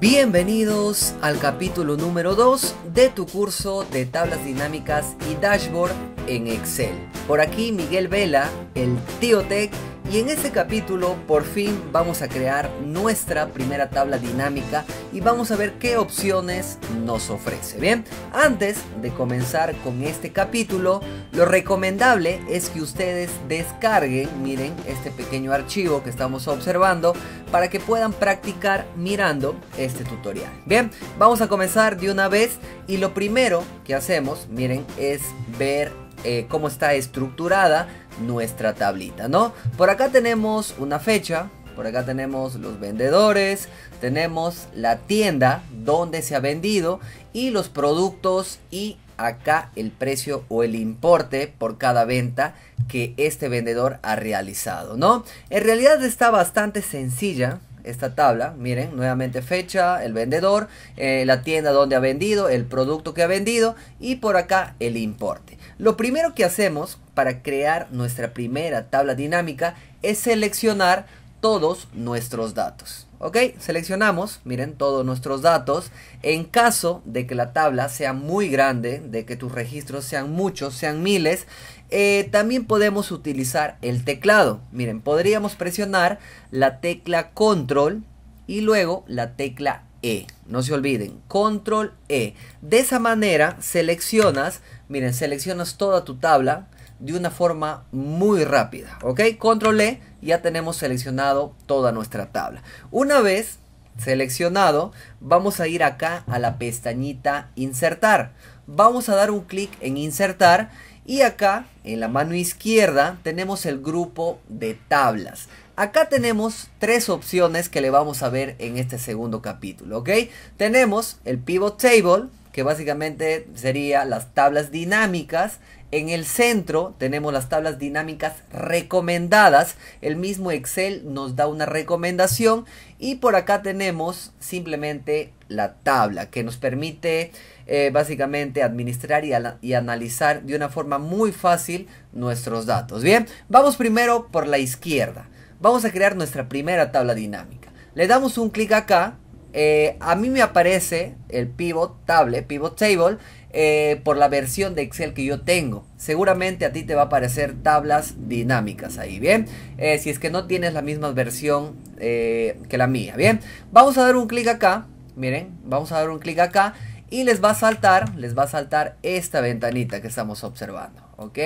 Bienvenidos al capítulo número 2 de tu curso de tablas dinámicas y dashboard en Excel. Por aquí Miguel Vela, el tío Tech y en este capítulo por fin vamos a crear nuestra primera tabla dinámica y vamos a ver qué opciones nos ofrece. Bien, antes de comenzar con este capítulo, lo recomendable es que ustedes descarguen, miren, este pequeño archivo que estamos observando para que puedan practicar mirando este tutorial. Bien, vamos a comenzar de una vez y lo primero que hacemos, miren, es ver eh, cómo está estructurada nuestra tablita, ¿no? Por acá tenemos una fecha, por acá tenemos los vendedores, tenemos la tienda donde se ha vendido y los productos y acá el precio o el importe por cada venta que este vendedor ha realizado, ¿no? En realidad está bastante sencilla, esta tabla. Miren, nuevamente fecha, el vendedor, eh, la tienda donde ha vendido, el producto que ha vendido y por acá el importe. Lo primero que hacemos para crear nuestra primera tabla dinámica es seleccionar todos nuestros datos. ¿Ok? Seleccionamos, miren, todos nuestros datos. En caso de que la tabla sea muy grande, de que tus registros sean muchos, sean miles, eh, también podemos utilizar el teclado. Miren, podríamos presionar la tecla control y luego la tecla E. No se olviden, control E. De esa manera seleccionas Miren, seleccionas toda tu tabla de una forma muy rápida, ¿ok? Control E, ya tenemos seleccionado toda nuestra tabla. Una vez seleccionado, vamos a ir acá a la pestañita Insertar. Vamos a dar un clic en Insertar y acá en la mano izquierda tenemos el grupo de tablas. Acá tenemos tres opciones que le vamos a ver en este segundo capítulo, ¿ok? Tenemos el Pivot Table, que básicamente sería las tablas dinámicas. En el centro tenemos las tablas dinámicas recomendadas. El mismo Excel nos da una recomendación y por acá tenemos simplemente la tabla que nos permite eh, básicamente administrar y analizar de una forma muy fácil nuestros datos. Bien, vamos primero por la izquierda. Vamos a crear nuestra primera tabla dinámica. Le damos un clic acá eh, a mí me aparece el pivot table, pivot table, eh, por la versión de Excel que yo tengo. Seguramente a ti te va a aparecer tablas dinámicas ahí, ¿bien? Eh, si es que no tienes la misma versión que la mía, ¿bien? Vamos a dar un clic acá, miren, vamos a dar un clic acá y les va a saltar, les va a saltar esta ventanita que estamos observando, ¿ok?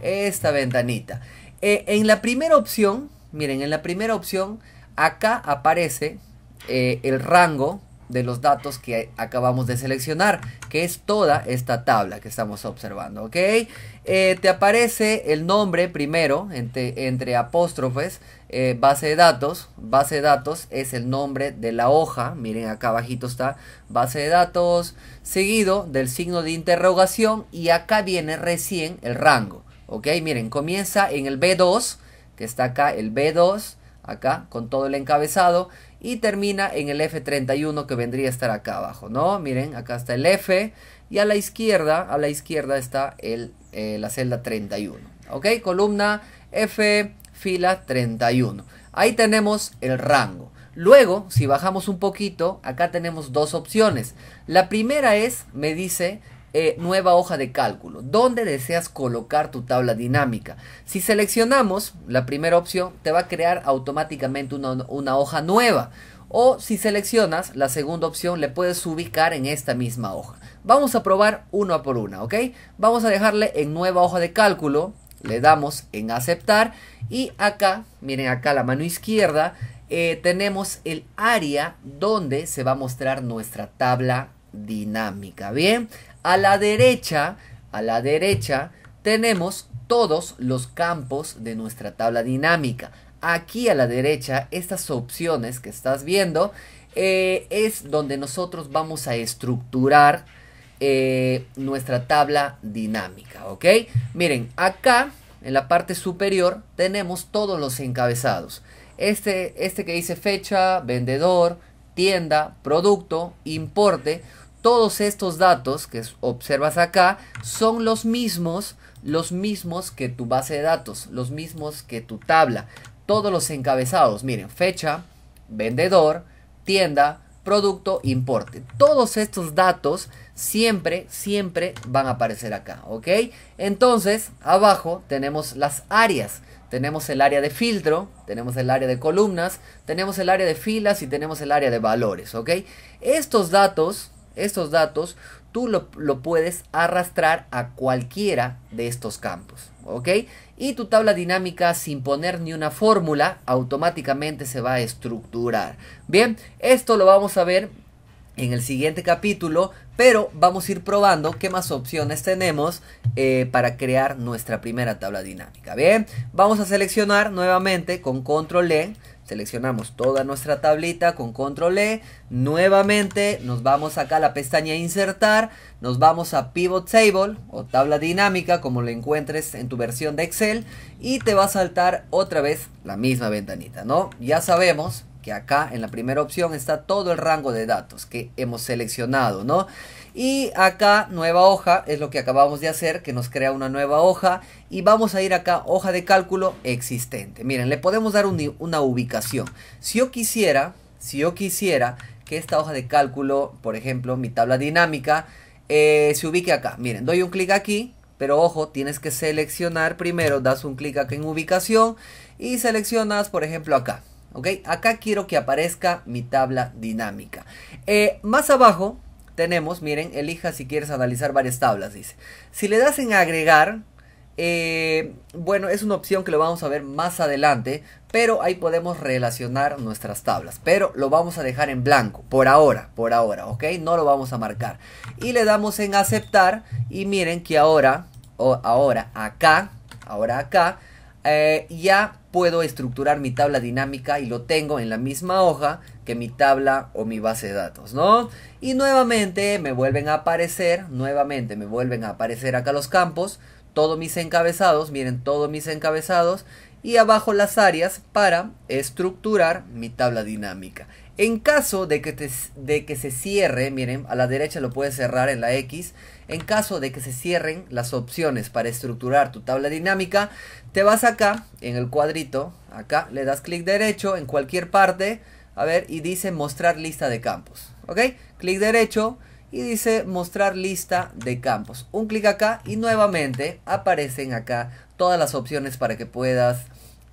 Esta ventanita. en la primera opción, miren, en la primera opción, acá aparece eh, el rango de los datos que acabamos de seleccionar, que es toda esta tabla que estamos observando, ¿ok? Eh, te aparece el nombre primero, entre, entre apóstrofes, eh, base de datos, base de datos es el nombre de la hoja, miren acá bajito está, base de datos, seguido del signo de interrogación y acá viene recién el rango, ¿ok? Miren, comienza en el B2, que está acá el B2, acá con todo el encabezado, y termina en el F31 que vendría a estar acá abajo, ¿no? Miren, acá está el F y a la izquierda, a la izquierda está el, eh, la celda 31, ¿ok? Columna F, fila 31. Ahí tenemos el rango. Luego, si bajamos un poquito, acá tenemos dos opciones. La primera es, me dice eh, nueva hoja de cálculo. ¿Dónde deseas colocar tu tabla dinámica? Si seleccionamos la primera opción, te va a crear automáticamente una, hoja nueva. O si seleccionas la segunda opción, le puedes ubicar en esta misma hoja. Vamos a probar una por una, ¿ok? Vamos a dejarle en nueva hoja de cálculo. Le damos en aceptar. Y acá, miren acá la mano izquierda, eh, tenemos el área donde se va a mostrar nuestra tabla dinámica. Bien, a la derecha, a la derecha, tenemos todos los campos de nuestra tabla dinámica. Aquí a la derecha, estas opciones que estás viendo, eh, es donde nosotros vamos a estructurar eh, nuestra tabla dinámica, ¿ok? Miren, acá en la parte superior tenemos todos los encabezados. Este, este que dice fecha, vendedor, tienda, producto, importe, todos estos datos que observas acá son los mismos, los mismos que tu base de datos, los mismos que tu tabla. Todos los encabezados, miren, fecha, vendedor, tienda, producto, importe. Todos estos datos siempre, siempre van a aparecer acá, ¿ok? Entonces, abajo tenemos las áreas. Tenemos el área de filtro, tenemos el área de columnas, tenemos el área de filas y tenemos el área de valores, ¿ok? Estos datos estos datos tú lo, puedes arrastrar a cualquiera de estos campos, ¿ok? Y tu tabla dinámica sin poner ni una fórmula automáticamente se va a estructurar. Bien, esto lo vamos a ver en el siguiente capítulo, pero vamos a ir probando qué más opciones tenemos eh, para crear nuestra primera tabla dinámica. Bien, vamos a seleccionar nuevamente con control E Seleccionamos toda nuestra tablita con control E. Nuevamente nos vamos acá a la pestaña insertar. Nos vamos a pivot table o tabla dinámica como lo encuentres en tu versión de Excel. Y te va a saltar otra vez la misma ventanita, ¿no? Ya sabemos que acá en la primera opción está todo el rango de datos que hemos seleccionado, ¿no? Y acá nueva hoja es lo que acabamos de hacer, que nos crea una nueva hoja. Y vamos a ir acá, hoja de cálculo existente. Miren, le podemos dar una ubicación. Si yo quisiera, si yo quisiera que esta hoja de cálculo, por ejemplo, mi tabla dinámica, eh, se ubique acá. Miren, doy un clic aquí, pero ojo, tienes que seleccionar primero, das un clic acá en ubicación y seleccionas, por ejemplo, acá. ¿Ok? Acá quiero que aparezca mi tabla dinámica. Eh, más abajo tenemos, miren, elija si quieres analizar varias tablas, dice. Si le das en agregar, eh, bueno, es una opción que lo vamos a ver más adelante, pero ahí podemos relacionar nuestras tablas. Pero lo vamos a dejar en blanco, por ahora, por ahora, ¿ok? No lo vamos a marcar. Y le damos en aceptar y miren que ahora, o ahora acá, ahora acá, eh, ya puedo estructurar mi tabla dinámica y lo tengo en la misma hoja que mi tabla o mi base de datos, ¿no? Y nuevamente me vuelven a aparecer, nuevamente me vuelven a aparecer acá los campos, todos mis encabezados, miren todos mis encabezados y abajo las áreas para estructurar mi tabla dinámica. En caso de que, de que se cierre, miren, a la derecha lo puedes cerrar en la X, en caso de que se cierren las opciones para estructurar tu tabla dinámica, te vas acá, en el cuadrito, acá le das clic derecho en cualquier parte, a ver, y dice mostrar lista de campos. ¿Ok? Clic derecho y dice mostrar lista de campos. Un clic acá y nuevamente aparecen acá todas las opciones para que puedas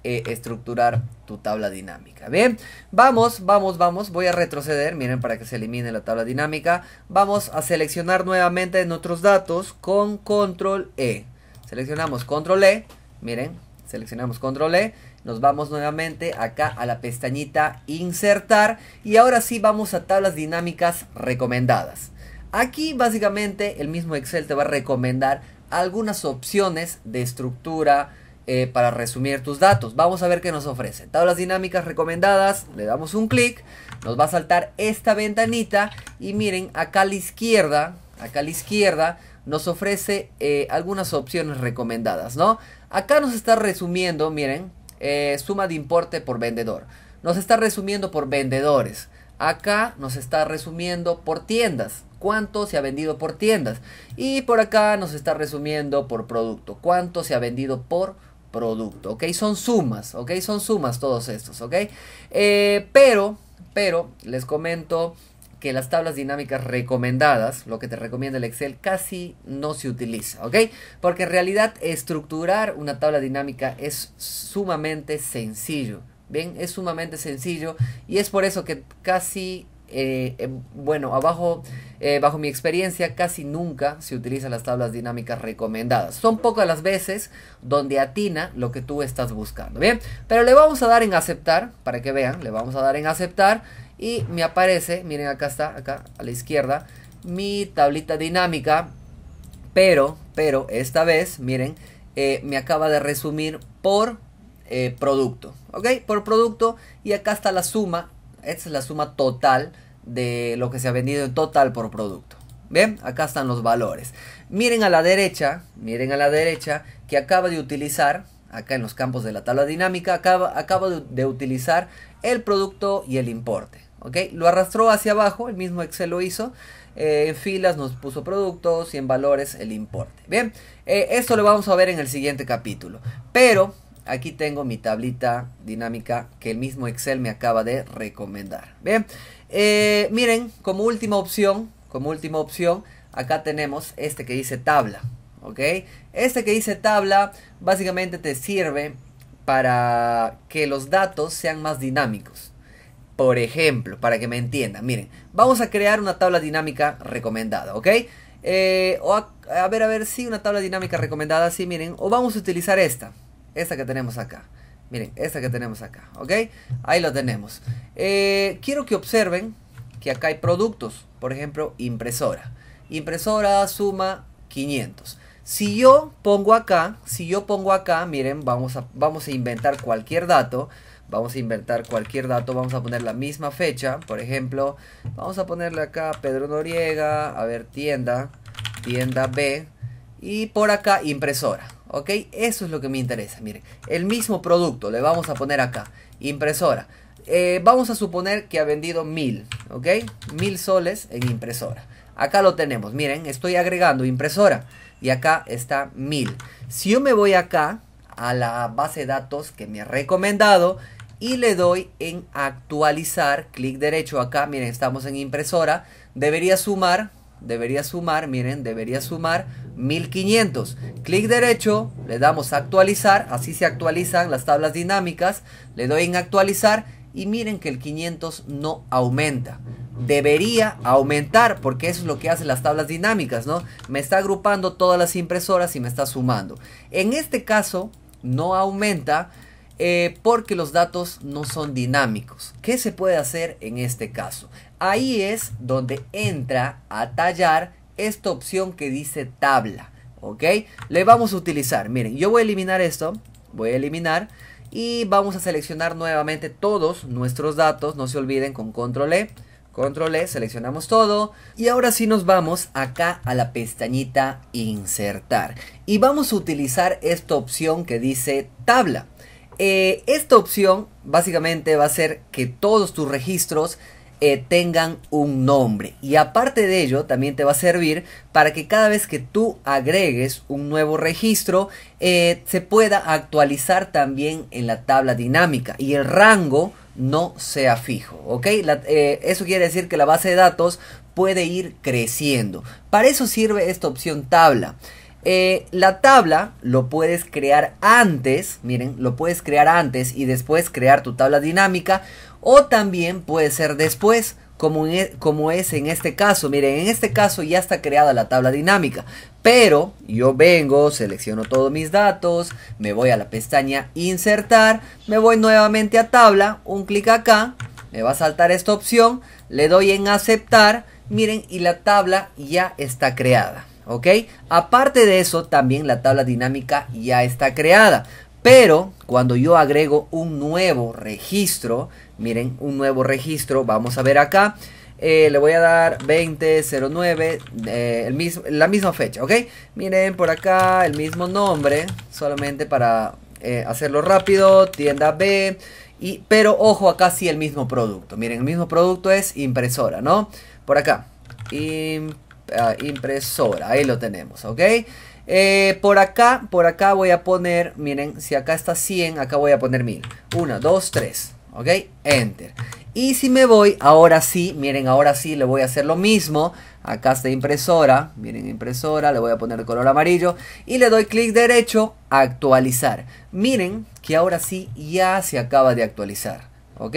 eh, estructurar tu tabla dinámica. Bien, vamos, vamos, vamos. Voy a retroceder, miren, para que se elimine la tabla dinámica. Vamos a seleccionar nuevamente en otros datos con control E. Seleccionamos control E, miren, seleccionamos control E nos vamos nuevamente acá a la pestañita insertar y ahora sí vamos a tablas dinámicas recomendadas. Aquí básicamente el mismo Excel te va a recomendar algunas opciones de estructura eh, para resumir tus datos. Vamos a ver qué nos ofrece. Tablas dinámicas recomendadas, le damos un clic, nos va a saltar esta ventanita y miren acá a la izquierda, acá a la izquierda nos ofrece eh, algunas opciones recomendadas, ¿no? Acá nos está resumiendo, miren, eh, suma de importe por vendedor. Nos está resumiendo por vendedores. Acá nos está resumiendo por tiendas. ¿Cuánto se ha vendido por tiendas? Y por acá nos está resumiendo por producto. ¿Cuánto se ha vendido por producto? ¿Ok? Son sumas, ¿ok? Son sumas todos estos, ¿ok? Eh, pero, pero, les comento que las tablas dinámicas recomendadas, lo que te recomienda el Excel, casi no se utiliza, ¿ok? Porque en realidad estructurar una tabla dinámica es sumamente sencillo, ¿bien? Es sumamente sencillo y es por eso que casi eh, em, bueno, abajo, eh, bajo mi experiencia, casi nunca se utilizan las tablas dinámicas recomendadas. Son pocas las veces donde atina lo que tú estás buscando, ¿bien? Pero le vamos a dar en aceptar, para que vean, le vamos a dar en aceptar y me aparece, miren acá está, acá a la izquierda, mi tablita dinámica. Pero, pero esta vez, miren, eh, me acaba de resumir por eh, producto. ¿Ok? Por producto. Y acá está la suma. Esta es la suma total de lo que se ha vendido en total por producto. Bien, acá están los valores. Miren a la derecha, miren a la derecha que acaba de utilizar, acá en los campos de la tabla dinámica, acaba, de utilizar el producto y el importe. Lo arrastró hacia abajo, el mismo Excel lo hizo. Eh, en filas nos puso productos y en valores el importe. Bien, eh, esto lo vamos a ver en el siguiente capítulo. Pero aquí tengo mi tablita dinámica que el mismo Excel me acaba de recomendar. Bien, eh, miren, como última opción, como última opción, acá tenemos este que dice tabla. ¿Ok? Este que dice tabla básicamente te sirve para que los datos sean más dinámicos. Por ejemplo, para que me entiendan, miren, vamos a crear una tabla dinámica recomendada, ¿ok? Eh, a, ver, a ver, si una tabla dinámica recomendada, sí, miren, o vamos a utilizar esta, esta que tenemos acá. Miren, esta que tenemos acá, ¿ok? Ahí lo tenemos. Eh, quiero que observen que acá hay productos, por ejemplo, impresora. Impresora suma 500. Si yo pongo acá, si yo pongo acá, miren, vamos a, vamos a inventar cualquier dato. Vamos a inventar cualquier dato, vamos a poner la misma fecha, por ejemplo, vamos a ponerle acá Pedro Noriega, a ver, tienda, tienda B, y por acá impresora, ¿ok? Eso es lo que me interesa, miren, el mismo producto le vamos a poner acá, impresora. Eh, vamos a suponer que ha vendido mil, ¿ok? Mil soles en impresora. Acá lo tenemos, miren, estoy agregando impresora y acá está mil. Si yo me voy acá a la base de datos que me ha recomendado, y le doy en actualizar, clic derecho acá, miren, estamos en impresora, debería sumar, debería sumar, miren, debería sumar 1500. Clic derecho, le damos actualizar, así se actualizan las tablas dinámicas, le doy en actualizar y miren que el 500 no aumenta. Debería aumentar porque eso es lo que hacen las tablas dinámicas, ¿no? Me está agrupando todas las impresoras y me está sumando. En este caso no aumenta eh, porque los datos no son dinámicos. ¿Qué se puede hacer en este caso? Ahí es donde entra a tallar esta opción que dice tabla. ¿Ok? Le vamos a utilizar. Miren, yo voy a eliminar esto. Voy a eliminar. Y vamos a seleccionar nuevamente todos nuestros datos. No se olviden con control E. Control E, seleccionamos todo. Y ahora sí nos vamos acá a la pestañita insertar. Y vamos a utilizar esta opción que dice tabla. Eh, esta opción básicamente va a hacer que todos tus registros eh, tengan un nombre y aparte de ello también te va a servir para que cada vez que tú agregues un nuevo registro eh, se pueda actualizar también en la tabla dinámica y el rango no sea fijo ok eso quiere decir que la base de datos puede ir creciendo para eso sirve esta opción tabla eh, la tabla lo puedes crear antes, miren, lo puedes crear antes y después crear tu tabla dinámica o también puede ser después. Como, e, como es en este caso, miren, en este caso ya está creada la tabla dinámica, pero yo vengo, selecciono todos mis datos, me voy a la pestaña insertar, me voy nuevamente a tabla, un clic acá, me va a saltar esta opción, le doy en aceptar, miren, y la tabla ya está creada. ¿ok? Aparte de eso, también la tabla dinámica ya está creada. Pero cuando yo agrego un nuevo registro, miren, un nuevo registro, vamos a ver acá. Eh, le voy a dar 2009, eh, el mismo, la misma fecha, ¿ok? Miren por acá el mismo nombre, solamente para eh, hacerlo rápido, tienda B. Y, pero ojo, acá sí el mismo producto. Miren, el mismo producto es impresora, ¿no? Por acá. Impresora eh, impresora. Ahí lo tenemos, ¿ok? Eh, por acá, por acá voy a poner, miren, si acá está 100, acá voy a poner 1000. 1, 2, 3, ¿ok? Enter. Y si me voy, ahora sí, miren, ahora sí le voy a hacer lo mismo. Acá está impresora, miren impresora, le voy a poner color amarillo. Y le doy clic derecho, actualizar. Miren que ahora sí ya se acaba de actualizar, ¿ok?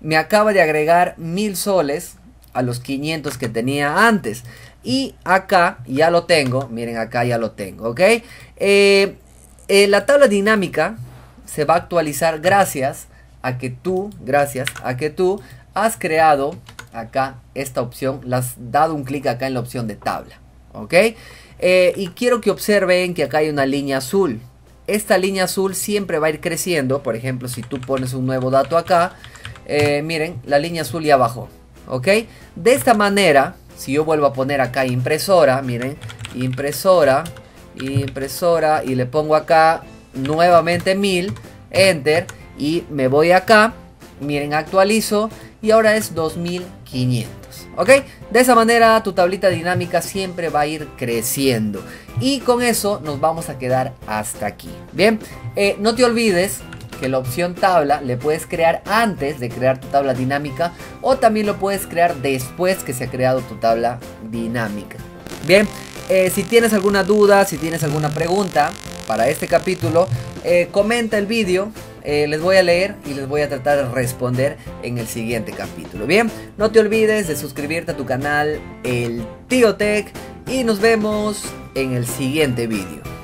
Me acaba de agregar 1000 soles a los 500 que tenía antes. Y acá ya lo tengo. Miren, acá ya lo tengo, ¿ok? Eh, eh, la tabla dinámica se va a actualizar gracias a que tú, gracias a que tú has creado acá esta opción, las has dado un clic acá en la opción de tabla, ¿ok? Eh, y quiero que observen que acá hay una línea azul. Esta línea azul siempre va a ir creciendo. Por ejemplo, si tú pones un nuevo dato acá, miren, la línea azul ya abajo ¿ok? De esta manera, si yo vuelvo a poner acá impresora, miren, impresora, impresora y le pongo acá nuevamente 1000, enter y me voy acá, miren, actualizo y ahora es 2500. ¿Ok? De esa manera tu tablita dinámica siempre va a ir creciendo. Y con eso nos vamos a quedar hasta aquí. Bien, eh, no te olvides que la opción tabla le puedes crear antes de crear tu tabla dinámica o también lo puedes crear después que se ha creado tu tabla dinámica. Bien, eh, si tienes alguna duda, si tienes alguna pregunta para este capítulo, eh, comenta el vídeo. Eh, les voy a leer y les voy a tratar de responder en el siguiente capítulo. Bien, no te olvides de suscribirte a tu canal El Tío Tech y nos vemos en el siguiente vídeo.